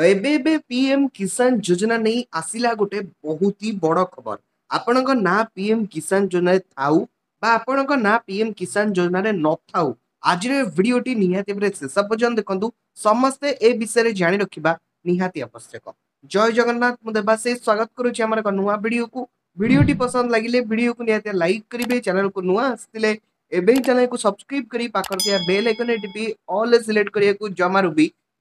ଏବେ ପିଏମ୍ କିଷାନ ଯୋଜନା ନେଇ ଆସିଲା ଗୋଟେ ବହୁତ ହି ବଡ଼ ଖବର ଆପଣଙ୍କ ନାଁ ପିଏମ୍ କିଷାନ ଯୋଜନାରେ ଥାଉ ବା ଆପଣଙ୍କ ନାଁ ପିଏମ୍ କିଷାନ ଯୋଜନାରେ ନଥାଉ ଆଜିର ଭିଡ଼ିଓଟି ନିହାତି ଭାବରେ ଶେଷ ପର୍ଯ୍ୟନ୍ତ ଦେଖନ୍ତୁ ସମସ୍ତେ ଏ ବିଷୟରେ ଜାଣି ରଖିବା ନିହାତି ଆବଶ୍ୟକ ଜୟ ଜଗନ୍ନାଥ ମୁଁ ଦେବାଶିଷ ସ୍ୱାଗତ କରୁଛି ଆମର ଏକ ନୂଆ ଭିଡ଼ିଓକୁ ଭିଡ଼ିଓଟି ପସନ୍ଦ ଲାଗିଲେ ଭିଡ଼ିଓକୁ ନିହାତି ଲାଇକ୍ କରିବେ ଚ୍ୟାନେଲକୁ ନୂଆ ଆସିଥିଲେ ଏବେ ହିଁ ଚ୍ୟାନେଲକୁ ସବସ୍କ୍ରାଇବ୍ କରି ପାଖରେ ଥିବା ବେଲ୍ ଆଇକନ୍ରେ ଟିପି ଅଲ୍ ସିଲେକ୍ଟ କରିବାକୁ ଜମାରୁ ବି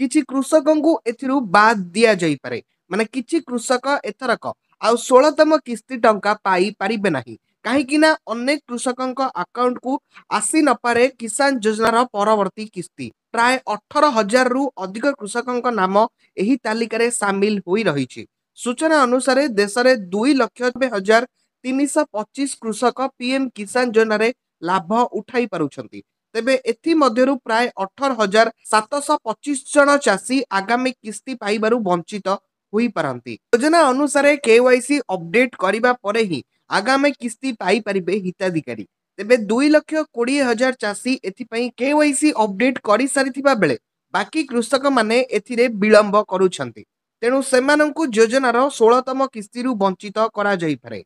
କିଛି କୃଷକଙ୍କୁ ଏଥିରୁ ବାଦ୍ ଦିଆଯାଇପାରେ ମାନେ କିଛି କୃଷକ ଏଥରକ ଆଉ ଷୋହଳତମ କିସ୍ତି ଟଙ୍କା ପାଇପାରିବେ ନାହିଁ କାହିଁକି ନା ଅନେକ କୃଷକଙ୍କ ଆକାଉଣ୍ଟକୁ ଆସି ନପାରେ କିଷାନ ଯୋଜନାର ପରବର୍ତ୍ତୀ କିସ୍ତି ପ୍ରାୟ ଅଠର ହଜାରରୁ ଅଧିକ କୃଷକଙ୍କ ନାମ ଏହି ତାଲିକାରେ ସାମିଲ ହୋଇ ରହିଛି ସୂଚନା ଅନୁସାରେ ଦେଶରେ ଦୁଇ ଲକ୍ଷ ହଜାର ତିନିଶହ ପଚିଶ କୃଷକ ପିଏମ୍ କିଷାନ ଯୋଜନାରେ ଲାଭ ଉଠାଇ ପାରୁଛନ୍ତି ତେବେ ଏଥିମଧ୍ୟରୁ ପ୍ରାୟ ଅଠର ହଜାର ସାତଶହ ପଚିଶ ଜଣ ଚାଷୀ ଆଗାମୀ କିସ୍ତି ପାଇବାରୁ ବଞ୍ଚିତ ହୋଇପାରନ୍ତି ଯୋଜନା ଅନୁସାରେ କେୱାଇସି ଅପଡେଟ୍ କରିବା ପରେ ହିଁ ଆଗାମୀ କିସ୍ତି ପାଇପାରିବେ ହିତାଧିକାରୀ ତେବେ ଦୁଇ ଲକ୍ଷ କୋଡ଼ିଏ ହଜାର ଚାଷୀ ଏଥିପାଇଁ କେୱାଇସି ଅପଡେଟ୍ କରିସାରିଥିବା ବେଳେ ବାକି କୃଷକମାନେ ଏଥିରେ ବିଳମ୍ବ କରୁଛନ୍ତି ତେଣୁ ସେମାନଙ୍କୁ ଯୋଜନାର ଷୋହଳତମ କିସ୍ତିରୁ ବଞ୍ଚିତ କରାଯାଇପାରେ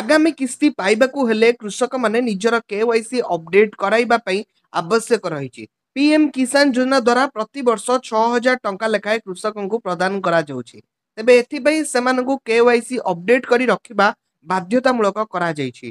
ଆଗାମୀ କିସ୍ତି ପାଇବାକୁ ହେଲେ କୃଷକମାନେ ନିଜର କେୱାଇସି ଅପଡେଟ୍ କରାଇବା ପାଇଁ ଆବଶ୍ୟକ ରହିଛି ପିଏମ୍ କିଷାନ ଯୋଜନା ଦ୍ୱାରା ପ୍ରତିବର୍ଷ ଛଅ ହଜାର ଟଙ୍କା ଲେଖାଏଁ କୃଷକଙ୍କୁ ପ୍ରଦାନ କରାଯାଉଛି ତେବେ ଏଥିପାଇଁ ସେମାନଙ୍କୁ କେୱାଇସି ଅପଡେଟ୍ କରି ରଖିବା ବାଧ୍ୟତାମୂଳକ କରାଯାଇଛି